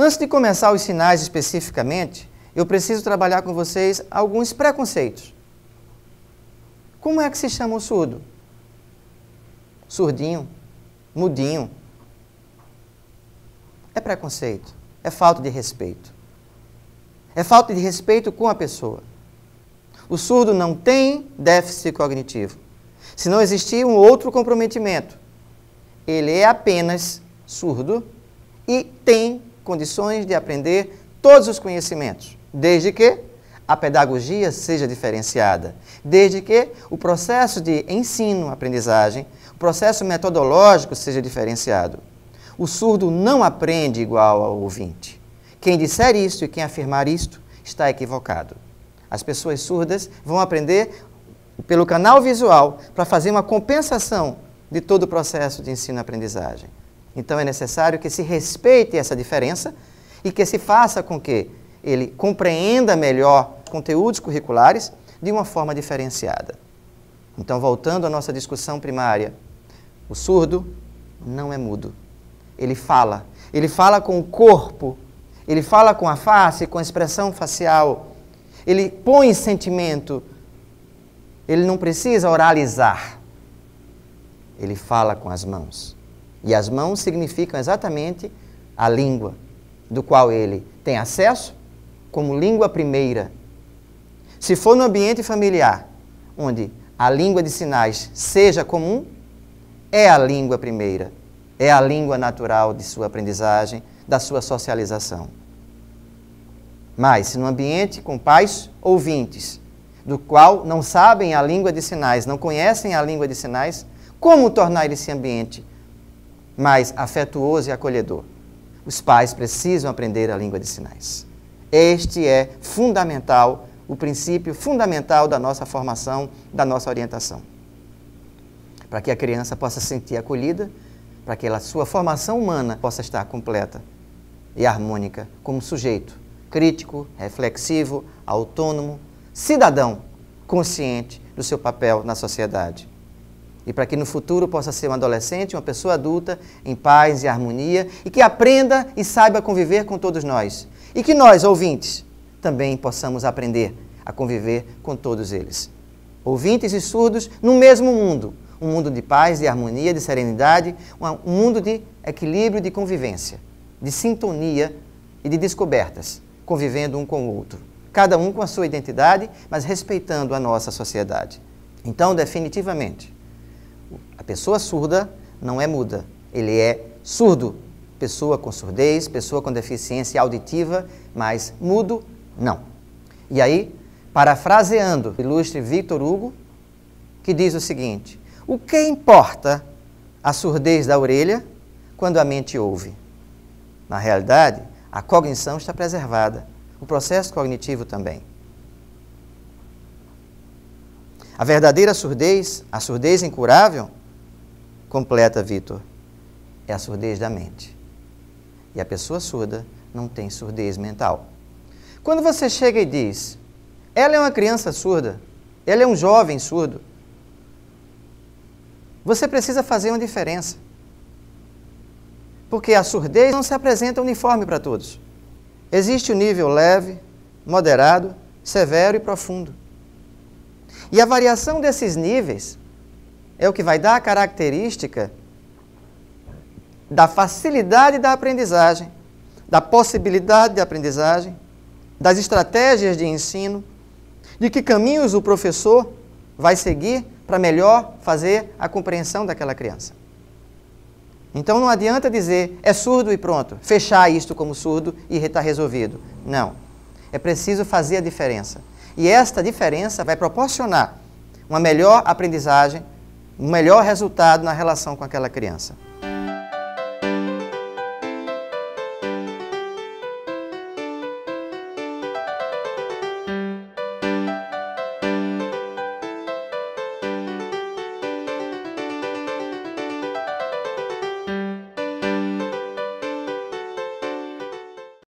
Antes de começar os sinais especificamente, eu preciso trabalhar com vocês alguns preconceitos. Como é que se chama o surdo? Surdinho, mudinho. É preconceito, é falta de respeito. É falta de respeito com a pessoa. O surdo não tem déficit cognitivo. Se não existir um outro comprometimento, ele é apenas surdo e tem condições de aprender todos os conhecimentos, desde que a pedagogia seja diferenciada, desde que o processo de ensino-aprendizagem, o processo metodológico seja diferenciado. O surdo não aprende igual ao ouvinte. Quem disser isto e quem afirmar isto está equivocado. As pessoas surdas vão aprender pelo canal visual para fazer uma compensação de todo o processo de ensino-aprendizagem. Então é necessário que se respeite essa diferença e que se faça com que ele compreenda melhor conteúdos curriculares de uma forma diferenciada. Então, voltando à nossa discussão primária, o surdo não é mudo. Ele fala. Ele fala com o corpo, ele fala com a face, com a expressão facial. Ele põe sentimento. Ele não precisa oralizar. Ele fala com as mãos. E as mãos significam exatamente a língua, do qual ele tem acesso como língua primeira. Se for no ambiente familiar, onde a língua de sinais seja comum, é a língua primeira, é a língua natural de sua aprendizagem, da sua socialização. Mas, se no ambiente com pais ouvintes, do qual não sabem a língua de sinais, não conhecem a língua de sinais, como tornar esse ambiente mas afetuoso e acolhedor. Os pais precisam aprender a língua de sinais. Este é fundamental, o princípio fundamental da nossa formação, da nossa orientação. Para que a criança possa sentir acolhida, para que a sua formação humana possa estar completa e harmônica como sujeito crítico, reflexivo, autônomo, cidadão consciente do seu papel na sociedade e para que no futuro possa ser um adolescente, uma pessoa adulta, em paz e harmonia, e que aprenda e saiba conviver com todos nós. E que nós, ouvintes, também possamos aprender a conviver com todos eles. Ouvintes e surdos no mesmo mundo, um mundo de paz, de harmonia, de serenidade, um mundo de equilíbrio, de convivência, de sintonia e de descobertas, convivendo um com o outro, cada um com a sua identidade, mas respeitando a nossa sociedade. Então, definitivamente, a pessoa surda não é muda, ele é surdo. Pessoa com surdez, pessoa com deficiência auditiva, mas mudo, não. E aí, parafraseando o ilustre Victor Hugo, que diz o seguinte: O que importa a surdez da orelha quando a mente ouve? Na realidade, a cognição está preservada, o processo cognitivo também. A verdadeira surdez, a surdez incurável, completa, Vitor, é a surdez da mente. E a pessoa surda não tem surdez mental. Quando você chega e diz, ela é uma criança surda, ela é um jovem surdo, você precisa fazer uma diferença. Porque a surdez não se apresenta uniforme para todos. Existe o um nível leve, moderado, severo e profundo. E a variação desses níveis é o que vai dar a característica da facilidade da aprendizagem, da possibilidade de aprendizagem, das estratégias de ensino, de que caminhos o professor vai seguir para melhor fazer a compreensão daquela criança. Então não adianta dizer é surdo e pronto, fechar isto como surdo e está resolvido. Não. É preciso fazer a diferença. E esta diferença vai proporcionar uma melhor aprendizagem um melhor resultado na relação com aquela criança.